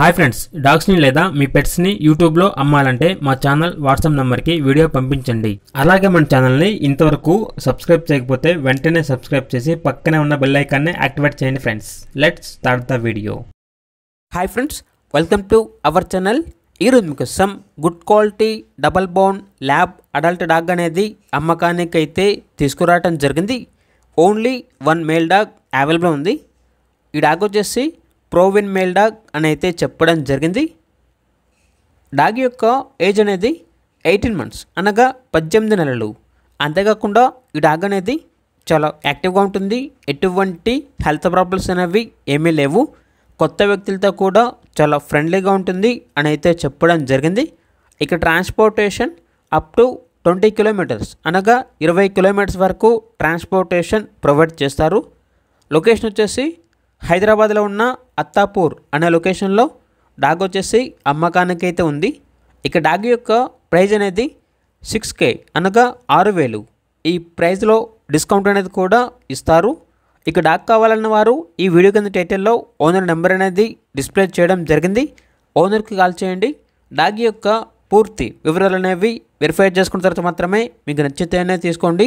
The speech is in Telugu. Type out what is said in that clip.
హాయ్ ఫ్రెండ్స్ డాగ్స్ని లేదా మీ పెట్స్ని యూట్యూబ్లో అమ్మాలంటే మా ఛానల్ వాట్సాప్ నెంబర్కి వీడియో పంపించండి అలాగే మన ఛానల్ని ఇంతవరకు సబ్స్క్రైబ్ చేయకపోతే వెంటనే సబ్స్క్రైబ్ చేసి పక్కనే ఉన్న బెల్ ఐకాన్ని యాక్టివేట్ చేయండి friends let's start the video hi friends welcome to our channel ఈరోజు some good quality double bone lab adult dog అనేది అమ్మకానికి అయితే తీసుకురావడం జరిగింది only one male dog available ఉంది ఈ డాగ్ వచ్చేసి ప్రోవిన్ మేల్ డాగ్ అని అయితే చెప్పడం జరిగింది డాగ్ యొక్క ఏజ్ అనేది ఎయిటీన్ మంత్స్ అనగా పద్దెనిమిది నెలలు అంతేకాకుండా ఈ డాగ్ అనేది చాలా యాక్టివ్గా ఉంటుంది ఎటువంటి హెల్త్ ప్రాబ్లమ్స్ అనేవి ఏమీ లేవు కొత్త వ్యక్తులతో కూడా చాలా ఫ్రెండ్లీగా ఉంటుంది అని అయితే చెప్పడం జరిగింది ఇక transportation up to twenty kilometres అనగా ఇరవై కిలోమీటర్స్ వరకు ట్రాన్స్పోర్టేషన్ ప్రొవైడ్ చేస్తారు లొకేషన్ వచ్చేసి హైదరాబాద్లో ఉన్న అత్తాపూర్ అనే లొకేషన్లో డాగ్ వచ్చేసి అమ్మకానికి అయితే ఉంది ఇక డాగ్ యొక్క ప్రైజ్ అనేది సిక్స్ కే అనగా ఆరు వేలు ఈ ప్రైజ్లో డిస్కౌంట్ అనేది కూడా ఇస్తారు ఇక డాగ్ కావాలన్న వారు ఈ వీడియో కింద టైటిల్లో ఓనర్ నెంబర్ అనేది డిస్ప్లే చేయడం జరిగింది ఓనర్కి కాల్ చేయండి డాగ్ యొక్క పూర్తి వివరాలు అనేవి వెరిఫై చేసుకున్న తర్వాత మాత్రమే మీకు నచ్చితేనే తీసుకోండి